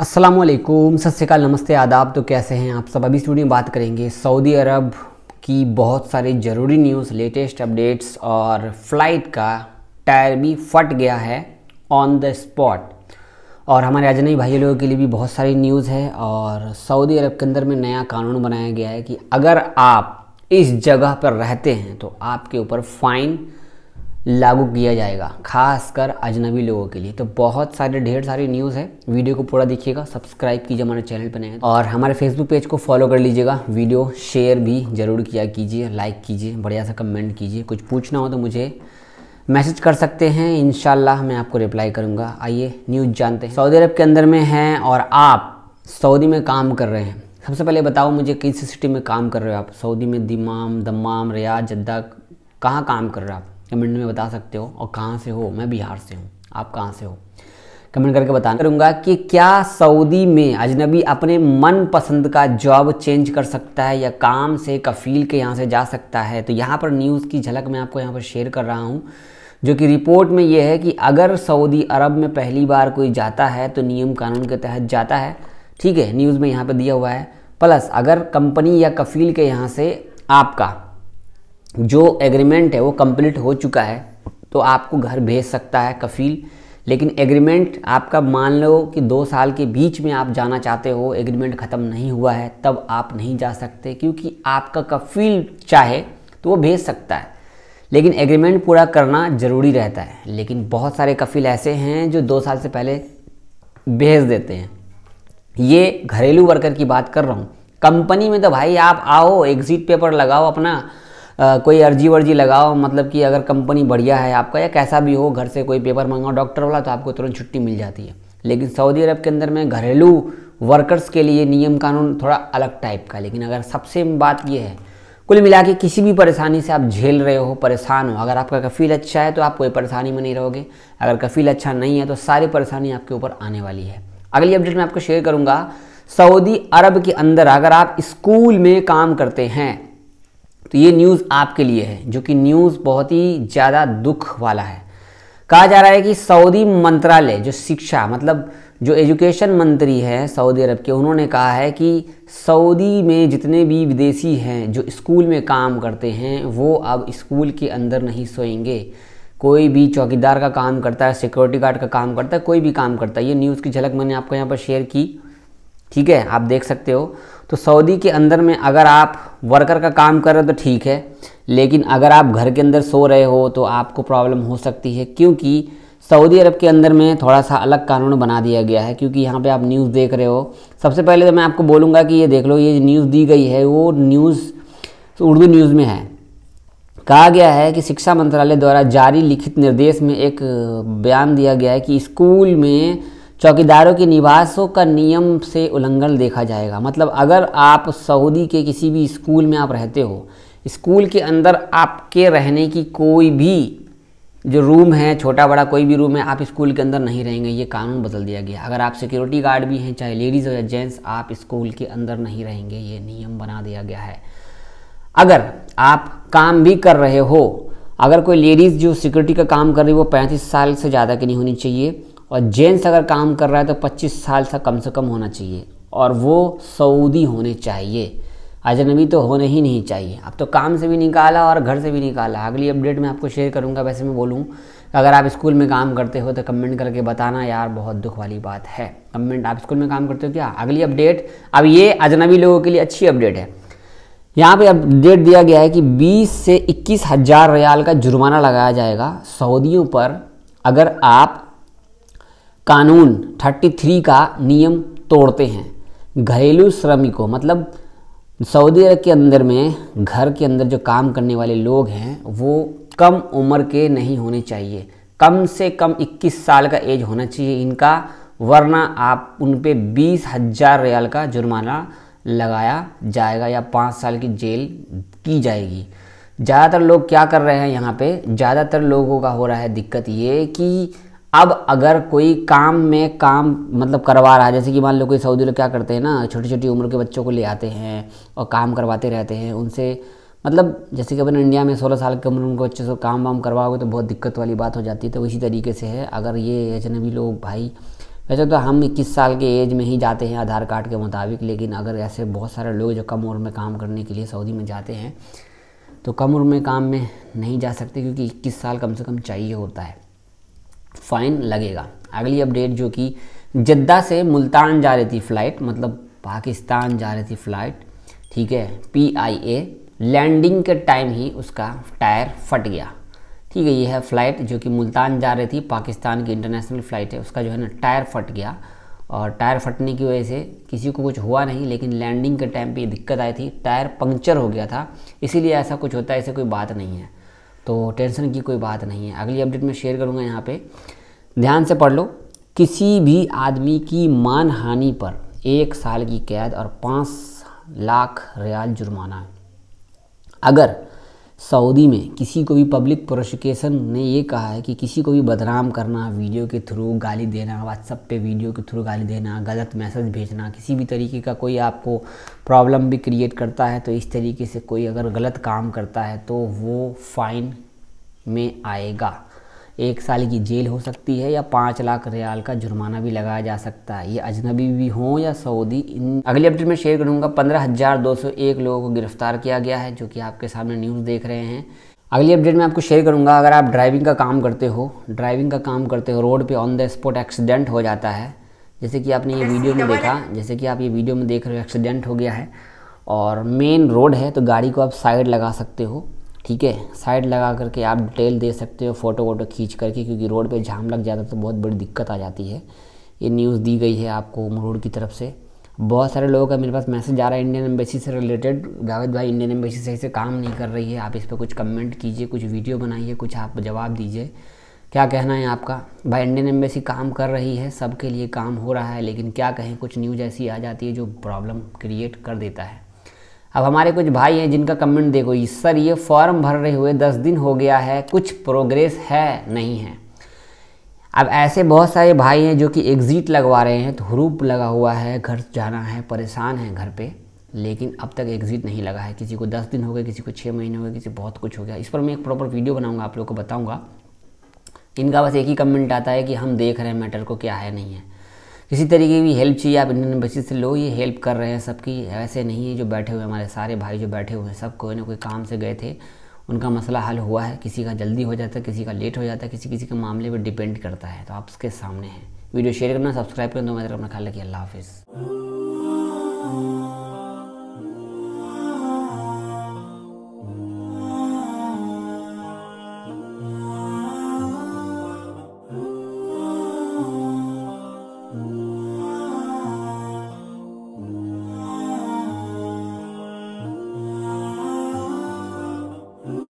अस्सलाम वालेकुम सत श्रीकाल नमस्ते आदाब तो कैसे हैं आप सब अभी स्टूडियो में बात करेंगे सऊदी अरब की बहुत सारी ज़रूरी न्यूज़ लेटेस्ट अपडेट्स और फ्लाइट का टायर भी फट गया है ऑन द स्पॉट और हमारे अजनबी भाई लोगों के लिए भी बहुत सारी न्यूज़ है और सऊदी अरब के अंदर में नया कानून बनाया गया है कि अगर आप इस जगह पर रहते हैं तो आपके ऊपर फ़ाइन लागू किया जाएगा खासकर अजनबी लोगों के लिए तो बहुत सारे ढेर सारी न्यूज़ है वीडियो को पूरा देखिएगा सब्सक्राइब कीजिए हमारे चैनल पर नए और हमारे फेसबुक पेज को फॉलो कर लीजिएगा वीडियो शेयर भी ज़रूर किया कीजिए लाइक कीजिए बढ़िया सा कमेंट कीजिए कुछ पूछना हो तो मुझे मैसेज कर सकते हैं इन मैं आपको रिप्लाई करूँगा आइए न्यूज़ जानते हैं सऊदी अरब के अंदर में हैं और आप सऊदी में काम कर रहे हैं सबसे पहले बताओ मुझे किस सिटी में काम कर रहे हो आप सऊदी में दिमाम दमाम रियाज जद्दा कहाँ काम कर रहे हो आप कमेंट में बता सकते हो और कहाँ से हो मैं बिहार से हूँ आप कहाँ से हो कमेंट करके बताना करूँगा कि क्या सऊदी में अजनबी अपने मन पसंद का जॉब चेंज कर सकता है या काम से कफील के यहाँ से जा सकता है तो यहाँ पर न्यूज़ की झलक मैं आपको यहाँ पर शेयर कर रहा हूँ जो कि रिपोर्ट में यह है कि अगर सऊदी अरब में पहली बार कोई जाता है तो नियम कानून के तहत जाता है ठीक है न्यूज़ में यहाँ पर दिया हुआ है प्लस अगर कंपनी या कफील के यहाँ से आपका जो एग्रीमेंट है वो कंप्लीट हो चुका है तो आपको घर भेज सकता है कफील लेकिन एग्रीमेंट आपका मान लो कि दो साल के बीच में आप जाना चाहते हो एग्रीमेंट ख़त्म नहीं हुआ है तब आप नहीं जा सकते क्योंकि आपका कफील चाहे तो वो भेज सकता है लेकिन एग्रीमेंट पूरा करना ज़रूरी रहता है लेकिन बहुत सारे कफील ऐसे हैं जो दो साल से पहले भेज देते हैं ये घरेलू वर्कर की बात कर रहा हूँ कंपनी में तो भाई आप आओ एग्ज़िट पेपर लगाओ अपना कोई अर्जी वर्जी लगाओ मतलब कि अगर कंपनी बढ़िया है आपका या कैसा भी हो घर से कोई पेपर मंगाओ डॉक्टर वाला तो आपको तुरंत छुट्टी मिल जाती है लेकिन सऊदी अरब के अंदर में घरेलू वर्कर्स के लिए नियम कानून थोड़ा अलग टाइप का लेकिन अगर सबसे बात यह है कुल मिला के किसी भी परेशानी से आप झेल रहे हो परेशान हो अगर आपका कफील अच्छा है तो आप कोई परेशानी में नहीं रहोगे अगर कफील अच्छा नहीं है तो सारी परेशानी आपके ऊपर आने वाली है अगली अपडेट मैं आपको शेयर करूँगा सऊदी अरब के अंदर अगर आप स्कूल में काम करते हैं तो ये न्यूज़ आपके लिए है जो कि न्यूज़ बहुत ही ज़्यादा दुख वाला है कहा जा रहा है कि सऊदी मंत्रालय जो शिक्षा मतलब जो एजुकेशन मंत्री हैं सऊदी अरब के उन्होंने कहा है कि सऊदी में जितने भी विदेशी हैं जो स्कूल में काम करते हैं वो अब स्कूल के अंदर नहीं सोएंगे कोई भी चौकीदार का काम करता है सिक्योरिटी गार्ड का काम करता है कोई भी काम करता है ये न्यूज़ की झलक मैंने आपको यहाँ पर शेयर की ठीक है आप देख सकते हो तो सऊदी के अंदर में अगर आप वर्कर का काम कर रहे हो तो ठीक है लेकिन अगर आप घर के अंदर सो रहे हो तो आपको प्रॉब्लम हो सकती है क्योंकि सऊदी अरब के अंदर में थोड़ा सा अलग कानून बना दिया गया है क्योंकि यहाँ पे आप न्यूज़ देख रहे हो सबसे पहले तो मैं आपको बोलूँगा कि ये देख लो ये न्यूज़ दी गई है वो न्यूज़ तो उर्दू न्यूज़ में है कहा गया है कि शिक्षा मंत्रालय द्वारा जारी लिखित निर्देश में एक बयान दिया गया है कि स्कूल में चौकीदारों के निवासों का नियम से उल्लंघन देखा जाएगा मतलब अगर आप सऊदी के किसी भी स्कूल में आप रहते हो स्कूल के अंदर आपके रहने की कोई भी जो रूम है छोटा बड़ा कोई भी रूम है आप स्कूल के अंदर नहीं रहेंगे ये कानून बदल दिया गया अगर आप सिक्योरिटी गार्ड भी हैं चाहे लेडीज़ हो या जेंट्स आप स्कूल के अंदर नहीं रहेंगे ये नियम बना दिया गया है अगर आप काम भी कर रहे हो अगर कोई लेडीज़ जो सिक्योरिटी का काम कर रही है वो पैंतीस साल से ज़्यादा की नहीं होनी चाहिए और जेंट्स अगर काम कर रहा है तो 25 साल से सा कम से कम होना चाहिए और वो सऊदी होने चाहिए अजनबी तो होने ही नहीं चाहिए अब तो काम से भी निकाला और घर से भी निकाला अगली अपडेट मैं आपको शेयर करूँगा वैसे मैं बोलूँ अगर आप स्कूल में काम करते हो तो कमेंट करके बताना यार बहुत दुख वाली बात है कमेंट आप स्कूल में काम करते हो क्या अगली अपडेट अब ये अजनबी लोगों के लिए अच्छी अपडेट है यहाँ पे अपडेट दिया गया है कि 20 से इक्कीस हज़ार रयाल का जुर्माना लगाया जाएगा सऊदियों पर अगर आप कानून 33 का नियम तोड़ते हैं घरेलू श्रमिकों मतलब सऊदी अरब के अंदर में घर के अंदर जो काम करने वाले लोग हैं वो कम उम्र के नहीं होने चाहिए कम से कम 21 साल का एज होना चाहिए इनका वरना आप उन पर बीस हज़ार रियाल का जुर्माना लगाया जाएगा या पाँच साल की जेल की जाएगी ज़्यादातर लोग क्या कर रहे हैं यहाँ पे ज़्यादातर लोगों का हो रहा है दिक्कत ये कि अब अगर कोई काम में काम मतलब करवा रहा है जैसे कि मान लो कोई सऊदी लोग क्या करते हैं ना छोटी छोटी उम्र के बच्चों को ले आते हैं और काम करवाते रहते हैं उनसे मतलब जैसे कि अपने इंडिया में सोलह साल की उम्र उनको अच्छे से काम वाम करवाओगे तो बहुत दिक्कत वाली बात हो जाती है तो इसी तरीके से है अगर ये अजनबी लोग भाई वैसे तो हम इक्कीस साल के एज में ही जाते हैं आधार कार्ड के मुताबिक लेकिन अगर ऐसे बहुत सारे लोग जो कम उम्र में काम करने के लिए सऊदी में जाते हैं तो कम उम्र में काम में नहीं जा सकते क्योंकि इक्कीस साल कम से कम चाहिए होता है फ़ाइन लगेगा अगली अपडेट जो कि जद्दा से मुल्तान जा रही थी फ़्लाइट मतलब पाकिस्तान जा रही थी फ़्लाइट ठीक है पी आई ए लैंडिंग के टाइम ही उसका टायर फट गया ठीक है ये है फ़्लाइट जो कि मुल्तान जा रही थी पाकिस्तान की इंटरनेशनल फ़्लाइट है उसका जो है ना टायर फट गया और टायर फटने की वजह से किसी को कुछ हुआ नहीं लेकिन लैंडिंग के टाइम पे दिक्कत आई थी टायर पंक्चर हो गया था इसीलिए ऐसा कुछ होता है ऐसे कोई बात नहीं है तो टेंशन की कोई बात नहीं है अगली अपडेट में शेयर करूँगा यहाँ पर ध्यान से पढ़ लो किसी भी आदमी की मान हानि पर एक साल की कैद और पाँच लाख रियाल जुर्माना है अगर सऊदी में किसी को भी पब्लिक प्रोसिक्यूशन ने ये कहा है कि किसी को भी बदनाम करना वीडियो के थ्रू गाली देना व्हाट्सअप पे वीडियो के थ्रू गाली देना गलत मैसेज भेजना किसी भी तरीके का कोई आपको प्रॉब्लम भी क्रिएट करता है तो इस तरीके से कोई अगर गलत काम करता है तो वो फाइन में आएगा एक साल की जेल हो सकती है या पाँच लाख रियाल का जुर्माना भी लगाया जा सकता है ये अजनबी भी हों या सऊदी इन अगली अपडेट में शेयर करूँगा पंद्रह हज़ार दो सौ एक लोगों को गिरफ्तार किया गया है जो कि आपके सामने न्यूज़ देख रहे हैं अगली अपडेट में आपको शेयर करूंगा अगर आप ड्राइविंग का काम करते हो ड्राइविंग का काम करते हो रोड पर ऑन द स्पॉट एक्सीडेंट हो जाता है जैसे कि आपने ये वीडियो में देखा जैसे कि आप ये वीडियो में देख रहे हो एक्सीडेंट हो गया है और मेन रोड है तो गाड़ी को आप साइड लगा सकते हो ठीक है साइड लगा करके आप डिटेल दे सकते हो फ़ोटो वोटो खींच करके क्योंकि रोड पे जाम लग जाता है तो बहुत बड़ी दिक्कत आ जाती है ये न्यूज़ दी गई है आपको मरूड की तरफ से बहुत सारे लोगों का मेरे पास मैसेज आ रहा है इंडियन एम्बेसी से रिलेटेड जावेद भाई इंडियन एम्बेसी सही से काम नहीं कर रही है आप इस पर कुछ कमेंट कीजिए कुछ वीडियो बनाइए कुछ आप जवाब दीजिए क्या कहना है आपका भाई इंडियन एम्बेसी काम कर रही है सबके लिए काम हो रहा है लेकिन क्या कहें कुछ न्यूज़ ऐसी आ जाती है जो प्रॉब्लम क्रिएट कर देता है अब हमारे कुछ भाई हैं जिनका कमेंट देखो सर ये फॉर्म भर रहे हुए दस दिन हो गया है कुछ प्रोग्रेस है नहीं है अब ऐसे बहुत सारे भाई हैं जो कि एग्ज़िट लगवा रहे हैं तो हरूप लगा हुआ है घर जाना है परेशान है घर पे लेकिन अब तक एग्ज़िट नहीं लगा है किसी को दस दिन हो गए किसी को छः महीने हो गए किसी बहुत कुछ हो गया इस पर मैं एक प्रॉपर वीडियो बनाऊँगा आप लोग को बताऊँगा इनका बस एक ही कमेंट आता है कि हम देख रहे हैं मैटर को क्या है नहीं है किसी तरीके की हेल्प चाहिए आप इंडियन एम्बेसी से लो ये हेल्प कर रहे हैं सबकी ऐसे नहीं है जो बैठे हुए हमारे सारे भाई जो बैठे हुए हैं सब कोई ना कोई काम से गए थे उनका मसला हल हुआ है किसी का जल्दी हो जाता है किसी का लेट हो जाता है किसी किसी के मामले पर डिपेंड करता है तो आप उसके सामने हैं वीडियो शेयर करना सब्सक्राइब करना तो मैं अपना ख्याल रखिए अल्लाह हाफिज़